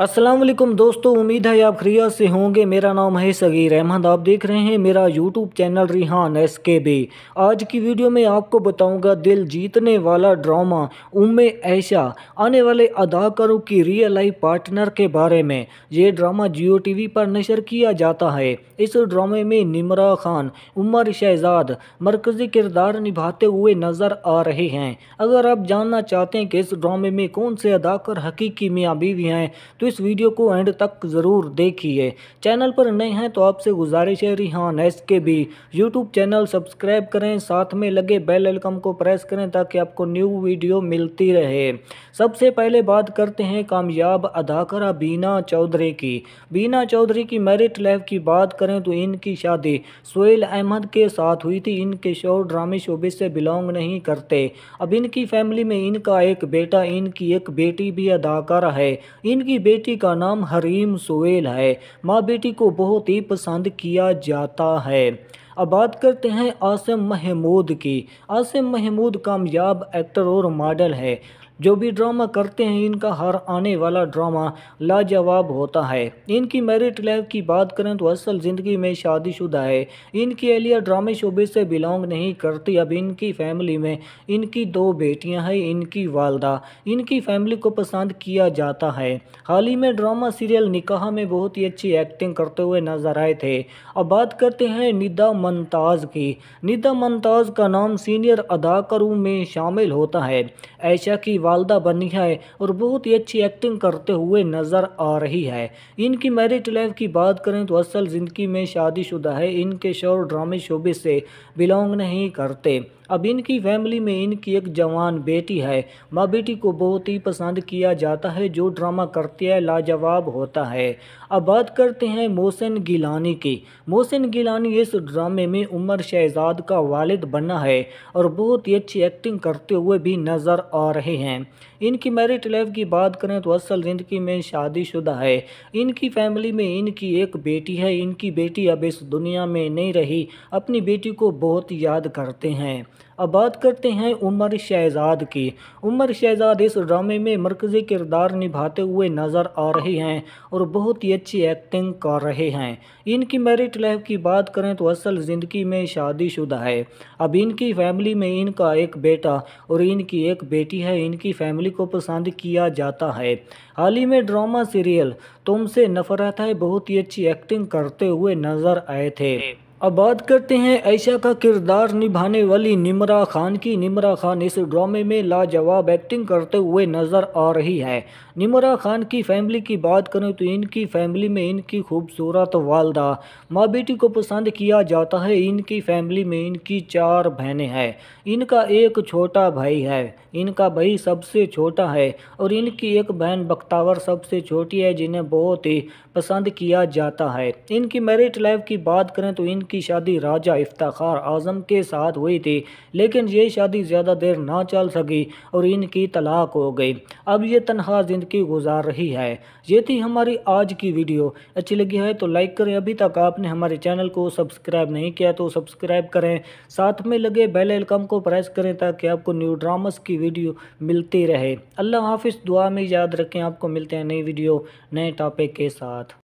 असलम दोस्तों उम्मीद है आप खरिया से होंगे मेरा नाम है सगीर अहमद आप देख रहे हैं मेरा YouTube channel Rihan S K B आज की वीडियो में आपको बताऊंगा दिल जीतने वाला ड्रामा उम्मे ऐशा आने वाले अदाकारों की रियल लाइफ पार्टनर के बारे में ये ड्रामा जियो टीवी पर नशर किया जाता है इस ड्रामे में निमरा खान उमर शहजाद मरकज़ी किरदार निभाते हुए नज़र आ रहे हैं अगर आप जानना चाहते हैं कि इस ड्रामे में कौन से अदाकार हकीकी मियाँ बीवी हैं तो इस वीडियो को एंड तक ज़रूर देखिए चैनल पर नए हैं तो आपसे गुजारिश है रिहान एस के भी यूट्यूब चैनल सब्सक्राइब करें साथ में लगे बेल आइकन को प्रेस करें ताकि आपको न्यू वीडियो मिलती रहे सबसे पहले बात करते हैं कामयाब अदाकारा बीना चौधरी की बीना चौधरी की मैरिट लाइफ की बात करें तो इनकी शादी सोहेल अहमद के साथ हुई थी इनके शोर ड्रामे शोबे से बिलोंग नहीं करते अब इनकी फैमिली में इनका एक बेटा इनकी एक बेटी भी अदाकारा है इनकी बेटी का नाम हरीम सोहेल है माँ बेटी को बहुत ही पसंद किया जाता है अब बात करते हैं आसिम महमूद की आसिम महमूद कामयाब एक्टर और मॉडल है जो भी ड्रामा करते हैं इनका हर आने वाला ड्रामा लाजवाब होता है इनकी मैरिड लाइफ की बात करें तो असल ज़िंदगी में शादीशुदा है इनकी एलिया ड्रामे शोबे से बिलोंग नहीं करती अब इनकी फैमिली में इनकी दो बेटियां हैं इनकी वालदा इनकी फैमिली को पसंद किया जाता है हाल ही में ड्रामा सीरियल निकाह में बहुत ही अच्छी एक्टिंग करते हुए नजर आए थे अब बात करते हैं निदा ममताज़ की निदा ममताज़ का नाम सीनियर अदाकारों में शामिल होता है ऐशा की वालदा बनी है और बहुत ही अच्छी एक्टिंग करते हुए नज़र आ रही है इनकी मैरिड लाइफ की बात करें तो असल ज़िंदगी में शादीशुदा है इनके शोर ड्रामे शोबे से बिलोंग नहीं करते अब इनकी फैमिली में इनकी एक जवान बेटी है माँ बेटी को बहुत ही पसंद किया जाता है जो ड्रामा करती है लाजवाब होता है अब बात करते हैं मोहसिन गिलानी की मोहसिन गिलानी इस ड्रामे में उमर शहजाद का वालिद बना है और बहुत ही अच्छी एक्टिंग करते हुए भी नज़र आ रहे हैं इनकी मैरिट लाइफ की बात करें तो असल ज़िंदगी में शादीशुदा है इनकी फैमिली में इनकी एक बेटी है इनकी बेटी अब इस दुनिया में नहीं रही अपनी बेटी को बहुत याद करते हैं अब बात करते हैं उमर शहजाद की उमर शहजाद इस ड्रामे में मरकज़ी किरदार निभाते हुए नज़र आ रहे हैं और बहुत ही अच्छी एक्टिंग कर रहे हैं इनकी मैरिट लाइफ की बात करें तो असल ज़िंदगी में शादीशुदा है अब इनकी फैमिली में इनका एक बेटा और इनकी एक बेटी है इनकी फैमिली को पसंद किया जाता है हाल ही में ड्रामा सीरियल तुमसे नफरत है बहुत ही अच्छी एक्टिंग करते हुए नजर आए थे अब बात करते हैं ऐशा का किरदार निभाने वाली निमरा खान की निमरा खान इस ड्रामे में लाजवाब एक्टिंग करते हुए नज़र आ रही है निमरा खान की फैमिली की बात करें तो इनकी फैमिली में इनकी खूबसूरत वालदा माँ बेटी को पसंद किया जाता है इनकी फैमिली में इनकी चार बहनें हैं इनका एक छोटा भाई है इनका भाई सबसे छोटा है और इनकी एक बहन बख्तावर सबसे छोटी है जिन्हें बहुत ही पसंद किया जाता है इनकी मैरिड लाइफ की बात करें तो इनकी की शादी राजा इफ्तार आज़म के साथ हुई थी लेकिन ये शादी ज़्यादा देर ना चल सकी और इनकी तलाक हो गई अब ये तनख्वाह ज़िंदगी गुजार रही है ये थी हमारी आज की वीडियो अच्छी लगी है तो लाइक करें अभी तक आपने हमारे चैनल को सब्सक्राइब नहीं किया तो सब्सक्राइब करें साथ में लगे बेल आइकन को प्रेस करें ताकि आपको न्यू ड्रामास की वीडियो मिलती रहे अल्लाह हाफिज़ दुआ में याद रखें आपको मिलते हैं नई वीडियो नए टॉपिक के साथ